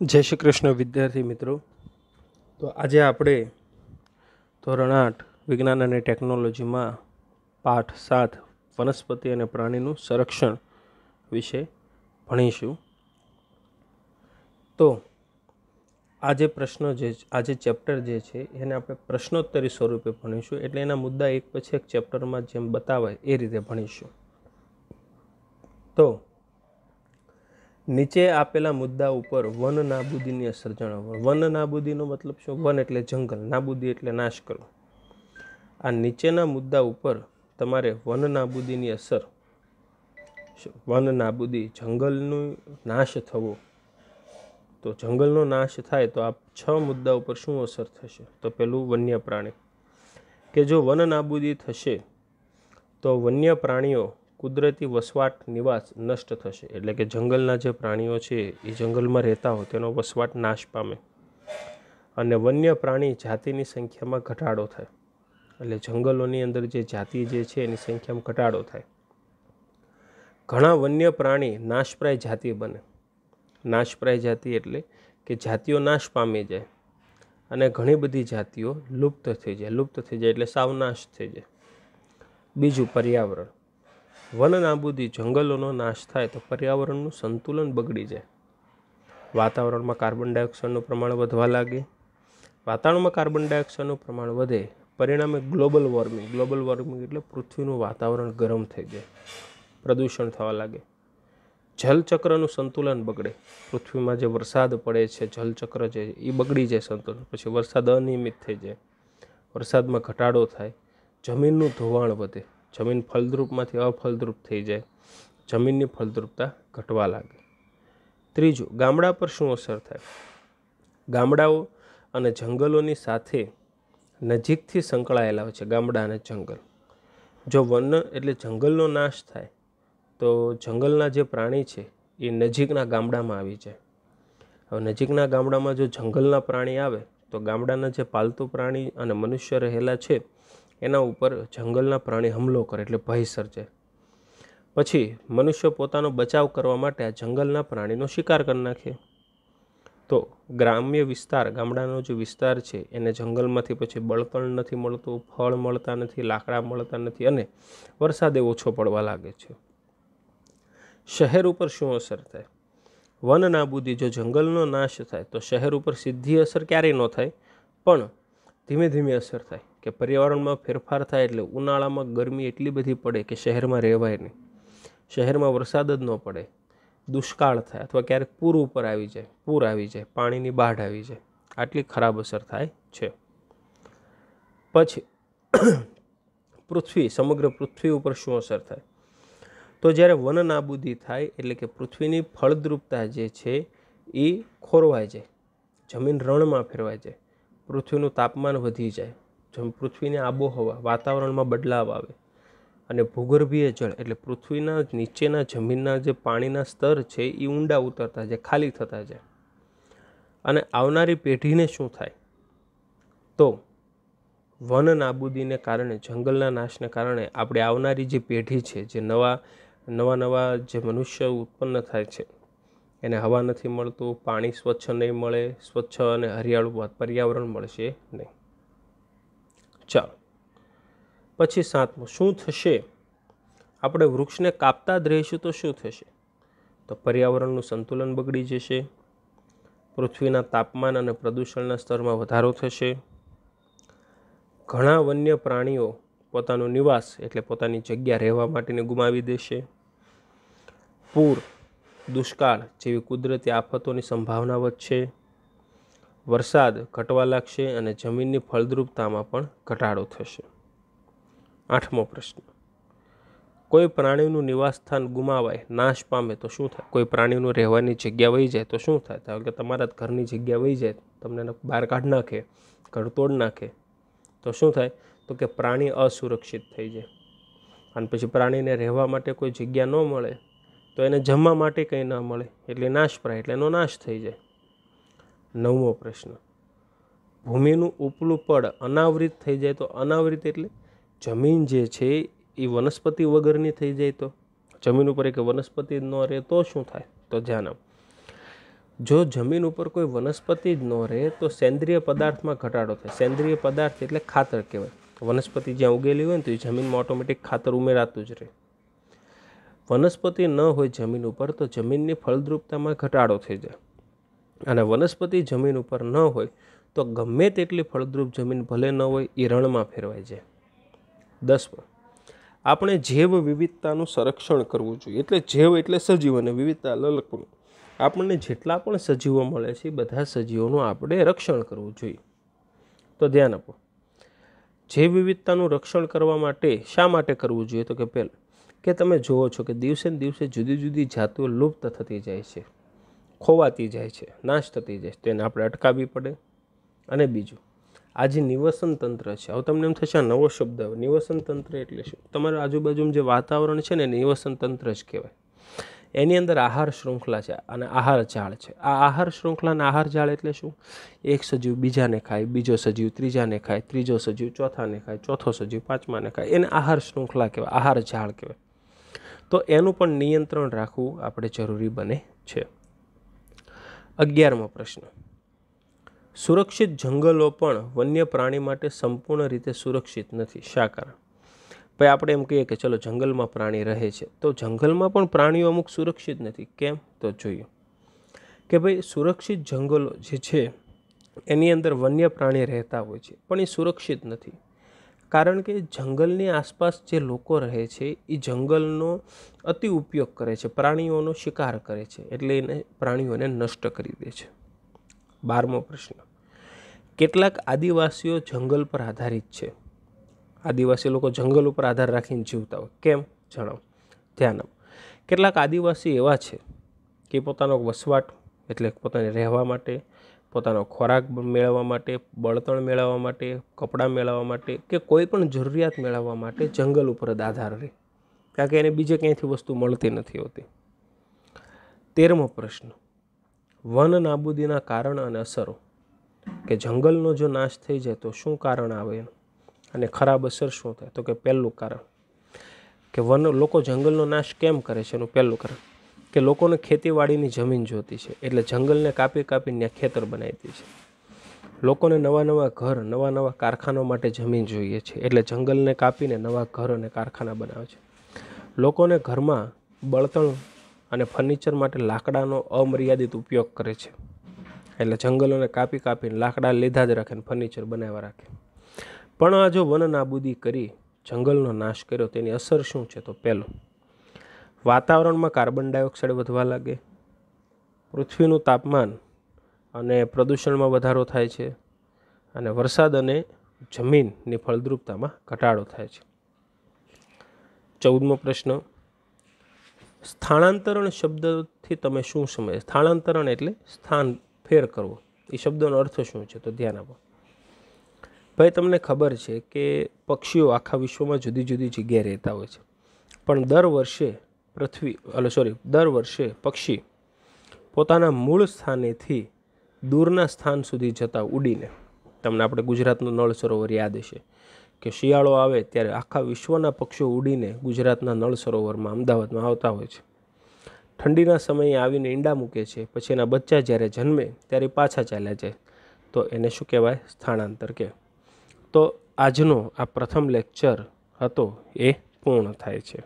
જય શ્રી કૃષ્ણ વિદ્યાર્થી મિત્રો તો આજે આપણે ધોરણ આઠ વિજ્ઞાન અને ટેકનોલોજીમાં પાઠ સાત વનસ્પતિ અને પ્રાણીનું સંરક્ષણ વિશે ભણીશું તો આજે જે પ્રશ્નો જે આ જે ચેપ્ટર જે છે એને આપણે પ્રશ્નોત્તરી સ્વરૂપે ભણીશું એટલે એના મુદ્દા એક પછી એક ચેપ્ટરમાં જેમ બતાવે એ રીતે ભણીશું તો નીચે આપેલા મુદ્દા ઉપર વન નાબૂદીની અસર જણાવો વન નાબૂદીનો મતલબ શું વન એટલે જંગલ નાબૂદી એટલે નાશ કરો આ નીચેના મુદ્દા ઉપર તમારે વન નાબૂદીની અસર વન નાબૂદી જંગલનો નાશ થવો તો જંગલનો નાશ થાય તો આ છ મુદ્દા ઉપર શું અસર થશે તો પેલું વન્ય પ્રાણી કે જો વન નાબૂદી થશે તો વન્ય પ્રાણીઓ કુદરતી વસવાટ નિવાસ નષ્ટ થશે એટલે કે જંગલના જે પ્રાણીઓ છે એ જંગલમાં રહેતા હોય તેનો વસવાટ નાશ પામે અને વન્ય પ્રાણી જાતિની સંખ્યામાં ઘટાડો થાય એટલે જંગલોની અંદર જે જાતિ જે છે એની સંખ્યામાં ઘટાડો થાય ઘણા વન્ય પ્રાણી નાશપ્રાય જાતિ બને નાશપ્રાય જાતિ એટલે કે જાતિઓ નાશ પામી જાય અને ઘણી બધી જાતિઓ લુપ્ત થઈ જાય લુપ્ત થઈ જાય એટલે સાવનાશ થઈ જાય બીજું પર્યાવરણ વન નાબૂદી જંગલોનો નાશ થાય તો પર્યાવરણનું સંતુલન બગડી જાય વાતાવરણમાં કાર્બન ડાયોક્સાઇડનું પ્રમાણ વધવા લાગે વાતાવરણમાં કાર્બન ડાયોક્સાઇડનું પ્રમાણ વધે પરિણામે ગ્લોબલ વોર્મિંગ ગ્લોબલ વોર્મિંગ એટલે પૃથ્વીનું વાતાવરણ ગરમ થઈ જાય પ્રદૂષણ થવા લાગે જલચક્રનું સંતુલન બગડે પૃથ્વીમાં જે વરસાદ પડે છે જલચક્ર જે એ બગડી જાય સંતુલન પછી વરસાદ અનિયમિત થઈ જાય વરસાદમાં ઘટાડો થાય જમીનનું ધોવાણ વધે જમીન ફળદ્રુપમાંથી અફળદ્રુપ થઈ જાય જમીનની ફળદ્રુપતા ઘટવા લાગે ત્રીજું ગામડા પર શું અસર થાય ગામડાઓ અને જંગલોની સાથે નજીકથી સંકળાયેલા હોય છે ગામડા અને જંગલ જો વન એટલે જંગલનો નાશ થાય તો જંગલના જે પ્રાણી છે એ નજીકના ગામડામાં આવી જાય હવે નજીકના ગામડામાં જો જંગલના પ્રાણી આવે તો ગામડાના જે પાલતુ પ્રાણી અને મનુષ્ય રહેલા છે એના ઉપર જંગલના પ્રાણી હુમલો કરે એટલે ભય સર્જે પછી મનુષ્ય પોતાનો બચાવ કરવા માટે આ જંગલના પ્રાણીનો શિકાર કરી નાખે તો ગ્રામ્ય વિસ્તાર ગામડાનો જે વિસ્તાર છે એને જંગલમાંથી પછી બળતણ નથી મળતું ફળ મળતા નથી લાકડા મળતા નથી અને વરસાદે ઓછો પડવા લાગે છે શહેર ઉપર શું અસર થાય વન નાબૂદી જો જંગલનો નાશ થાય તો શહેર ઉપર સીધી અસર ક્યારેય ન થાય પણ ધીમે ધીમે અસર થાય કે પર્યાવરણમાં ફેરફાર થાય એટલે ઉનાળામાં ગરમી એટલી બધી પડે કે શહેરમાં રહેવાય નહીં શહેરમાં વરસાદ જ ન પડે દુષ્કાળ થાય અથવા ક્યારેક પૂર ઉપર આવી જાય પૂર આવી જાય પાણીની બાઢ આવી જાય આટલી ખરાબ અસર થાય છે પછી પૃથ્વી સમગ્ર પૃથ્વી ઉપર શું અસર થાય તો જ્યારે વન નાબૂદી થાય એટલે કે પૃથ્વીની ફળદ્રુપતા જે છે એ ખોરવાઈ જાય જમીન રણમાં ફેરવાઈ જાય પૃથ્વીનું તાપમાન વધી જાય જેમ પૃથ્વીની આબોહવા વાતાવરણમાં બદલાવ આવે અને ભૂગર્ભીય જળ એટલે પૃથ્વીના નીચેના જમીનના જે પાણીના સ્તર છે એ ઊંડા ઉતરતા જાય ખાલી થતા જાય અને આવનારી પેઢીને શું થાય તો વન નાબૂદીને કારણે જંગલના નાશને કારણે આપણે આવનારી જે પેઢી છે જે નવા નવા નવા જે મનુષ્ય ઉત્પન્ન થાય છે એને હવા નથી મળતું પાણી સ્વચ્છ નહીં મળે સ્વચ્છ અને હરિયાળું પર્યાવરણ મળશે નહીં ચાલો પછી સાતમું શું થશે આપણે વૃક્ષને કાપતા જ રહીશું તો શું થશે તો પર્યાવરણનું સંતુલન બગડી જશે પૃથ્વીના તાપમાન અને પ્રદૂષણના સ્તરમાં વધારો થશે ઘણા વન્ય પ્રાણીઓ પોતાનો નિવાસ એટલે પોતાની જગ્યા રહેવા માટેને ગુમાવી દેશે પૂર દુષ્કાળ જેવી કુદરતી આફતોની સંભાવના વધશે વરસાદ ઘટવા લાગશે અને જમીનની ફળદ્રુપતામાં પણ ઘટાડો થશે આઠમો પ્રશ્ન કોઈ પ્રાણીનું નિવાસસ્થાન ગુમાવાય નાશ પામે તો શું થાય કોઈ પ્રાણીનું રહેવાની જગ્યા વહી જાય તો શું થાય ધારો કે તમારા ઘરની જગ્યા વહી જાય તમને બહાર કાઢ નાખે ઘર તોડ નાખે તો શું થાય તો કે પ્રાણી અસુરક્ષિત થઈ જાય અને પછી પ્રાણીને રહેવા માટે કોઈ જગ્યા ન મળે તો એને જમવા માટે કંઈ ન મળે એટલે નાશ પ્રાય એટલે એનો નાશ થઈ જાય નવમો પ્રશ્ન ભૂમિનું ઉપલું પડ અનાવૃત થઈ જાય તો અનાવૃત એટલે જમીન જે છે એ વનસ્પતિ વગરની થઈ જાય તો જમીન ઉપર એક વનસ્પતિ ન રહે તો શું થાય તો ધ્યાન જો જમીન ઉપર કોઈ વનસ્પતિ જ ન રહે તો સેન્દ્રિય પદાર્થમાં ઘટાડો થાય સેન્દ્રિય પદાર્થ એટલે ખાતર કહેવાય વનસ્પતિ જ્યાં ઉગેલી હોય ને તો એ જમીનમાં ઓટોમેટિક ખાતર ઉમેરાતું જ રહે વનસ્પતિ ન હોય જમીન ઉપર તો જમીનની ફળદ્રુપતામાં ઘટાડો થઈ જાય અને વનસ્પતિ જમીન ઉપર ન હોય તો ગમે તેટલી ફળદ્રુપ જમીન ભલે ન હોય એ રણમાં ફેરવાય છે દસમું આપણે જૈવ વિવિધતાનું સંરક્ષણ કરવું જોઈએ એટલે જૈવ એટલે સજીવ અને વિવિધતા લલકપણું આપણને જેટલા પણ સજીવો મળે છે બધા સજીવોનું આપણે રક્ષણ કરવું જોઈએ તો ધ્યાન આપો જૈવ વિવિધતાનું રક્ષણ કરવા માટે શા માટે કરવું જોઈએ તો કે પહેલાં કે તમે જુઓ છો કે દિવસે ને દિવસે જુદી જુદી જાતિઓ લુપ્ત થતી જાય છે ખોવાતી જાય છે નાશ થતી જાય છે તેને આપણે અટકાવવી પડે અને બીજું આ જે નિવસન તંત્ર છે હવે તમને એમ થશે નવો શબ્દ આવે નિવસન તંત્ર એટલે શું તમારા આજુબાજુનું જે વાતાવરણ છે ને નિવસન તંત્ર જ કહેવાય એની અંદર આહાર શૃંખલા છે અને આહાર જાળ છે આ આહાર શૃંખલાના આહાર જાળ એટલે શું એક સજીવ બીજાને ખાય બીજો સજીવ ત્રીજાને ખાય ત્રીજો સજીવ ચોથાને ખાય ચોથો સજીવ પાંચમાને ખાય એને આહાર શૃંખલા કહેવાય આહાર જાળ કહેવાય તો એનું પણ નિયંત્રણ રાખવું આપણે જરૂરી બને છે અગિયારમો પ્રશ્ન સુરક્ષિત જંગલો પણ વન્ય પ્રાણી માટે સંપૂર્ણ રીતે સુરક્ષિત નથી શા કારણ ભાઈ આપણે એમ કહીએ કે ચલો જંગલમાં પ્રાણી રહે છે તો જંગલમાં પણ પ્રાણીઓ અમુક સુરક્ષિત નથી કેમ તો જોઈએ કે ભાઈ સુરક્ષિત જંગલો જે છે એની અંદર વન્ય પ્રાણી રહેતા હોય છે પણ એ સુરક્ષિત નથી કારણ કે જંગલની આસપાસ જે લોકો રહે છે એ જંગલનો અતિ ઉપયોગ કરે છે પ્રાણીઓનો શિકાર કરે છે એટલે એને પ્રાણીઓને નષ્ટ કરી દે છે બારમો પ્રશ્ન કેટલાક આદિવાસીઓ જંગલ પર આધારિત છે આદિવાસી લોકો જંગલ ઉપર આધાર રાખીને જીવતા હોય કેમ જણાવો ધ્યાન આપો કેટલાક આદિવાસી એવા છે કે પોતાનો વસવાટ એટલે પોતાને રહેવા માટે પોતાનો ખોરાક મેળવવા માટે બળતણ મેળવવા માટે કપડાં મેળવવા માટે કે કોઈ પણ જરૂરિયાત મેળવવા માટે જંગલ ઉપર જ આધાર રહે કારણ કે એને બીજે ક્યાંયથી વસ્તુ મળતી નથી હોતી તેરમો પ્રશ્ન વન નાબૂદીના કારણ અને અસરો કે જંગલનો જો નાશ થઈ જાય તો શું કારણ આવે એનું અને ખરાબ અસર શું થાય તો કે પહેલું કારણ કે વન લોકો જંગલનો નાશ કેમ કરે છે એનું પહેલું કારણ કે લોકોને ખેતીવાડીની જમીન જોતી છે એટલે જંગલને કાપી કાપીને ત્યાં ખેતર બનાવી છે લોકોને નવા નવા ઘર નવા નવા કારખાનો માટે જમીન જોઈએ છે એટલે જંગલને કાપીને નવા ઘર અને કારખાના બનાવે છે લોકોને ઘરમાં બળતણ અને ફર્નિચર માટે લાકડાનો અમર્યાદિત ઉપયોગ કરે છે એટલે જંગલોને કાપી કાપીને લાકડા લીધા જ રાખીને ફર્નિચર બનાવ્યા રાખે પણ આ જો વન નાબૂદી કરી જંગલનો નાશ કર્યો તેની અસર શું છે તો પહેલું વાતાવરણમાં કાર્બન ડાયોક્સાઇડ વધવા લાગે પૃથ્વીનું તાપમાન અને પ્રદૂષણમાં વધારો થાય છે અને વરસાદ અને જમીનની ફળદ્રુપતામાં ઘટાડો થાય છે ચૌદમો પ્રશ્ન સ્થાનાંતરણ શબ્દથી તમે શું સમજ સ્થાનાંતરણ એટલે સ્થાન ફેર કરવો એ શબ્દનો અર્થ શું છે તો ધ્યાન આપો ભાઈ તમને ખબર છે કે પક્ષીઓ આખા વિશ્વમાં જુદી જુદી જગ્યાએ રહેતા હોય છે પણ દર વર્ષે પૃથ્વી અલો સોરી દર વર્ષે પક્ષી પોતાના મૂળ સ્થાનેથી દૂરના સ્થાન સુધી જતાં ઉડીને તમને આપણે ગુજરાતનું નળ સરોવર યાદ હશે કે શિયાળો આવે ત્યારે આખા વિશ્વના પક્ષીઓ ઉડીને ગુજરાતના નળ સરોવરમાં અમદાવાદમાં આવતા હોય છે ઠંડીના સમયે આવીને ઈંડા મૂકે છે પછી એના બચ્ચા જ્યારે જન્મે ત્યારે પાછા ચાલ્યા જાય તો એને શું કહેવાય સ્થાનાંતર કે તો આજનો આ પ્રથમ લેક્ચર હતો એ પૂર્ણ થાય છે